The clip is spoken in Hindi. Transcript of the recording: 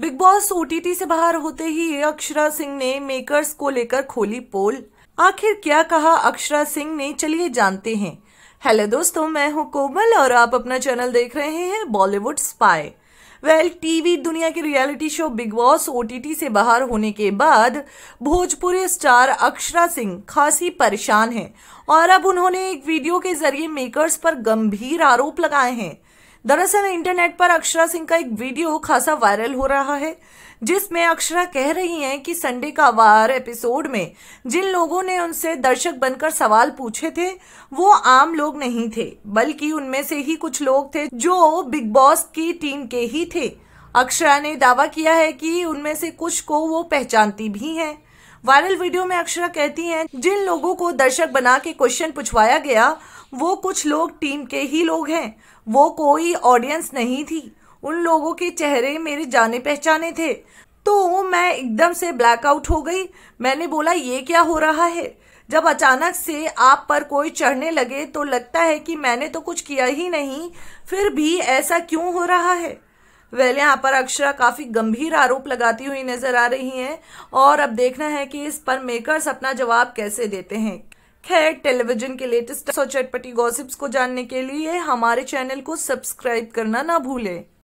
बिग बॉस ओटीटी से बाहर होते ही अक्षरा सिंह ने मेकर्स को लेकर खोली पोल आखिर क्या कहा अक्षरा सिंह ने चलिए जानते हैं हेलो दोस्तों मैं हूं कोमल और आप अपना चैनल देख रहे हैं बॉलीवुड स्पाई वेल टीवी दुनिया के reality show Bigg Boss OTT से बाहर होने के बाद भोजपुरी स्टार अक्षरा सिंह खासी परेशान हैं और अब उन्होंने एक वीडियो के जरिए मेकर्स पर गंभीर आरोप लगाए हैं दरअसल इंटरनेट पर अक्षरा सिंह का एक वीडियो खासा वायरल हो रहा है जिसमें अक्षरा कह रही हैं कि संडे का वार एपिसोड में जिन लोगों ने उनसे दर्शक बनकर सवाल पूछे थे वो आम लोग नहीं थे बल्कि उनमें से ही कुछ लोग थे जो बिग बॉस की टीम के ही थे अक्षरा ने दावा किया है कि उनमें से कुछ को वो पहचानती भी हैं वायरल वीडियो में अक्षरा कहती हैं जिन लोगों को दर्शक बना के क्वेश्चन पूछवाया गया वो कुछ लोग टीम के ही लोग हैं वो कोई ऑडियंस नहीं थी उन लोगों के चेहरे मेरे जाने पहचाने थे तो मैं एकदम से ब्लैकआउट हो गई मैंने बोला ये क्या हो रहा है जब अचानक से आप पर कोई चढ़ने लगे तो लगता है कि मैंने तो कुछ किया ही नहीं फिर भी ऐसा क्यों हो रहा है वेल यहाँ पर अक्षरा काफ़ी गंभीर आरोप लगाती हुई नजर आ रही हैं और अब देखना है कि इस पर मेकर्स अपना जवाब कैसे देते हैं खैर टेलीविजन के लेटेस्ट और चटपटी गॉसिप्स को जानने के लिए हमारे चैनल को सब्सक्राइब करना ना भूलें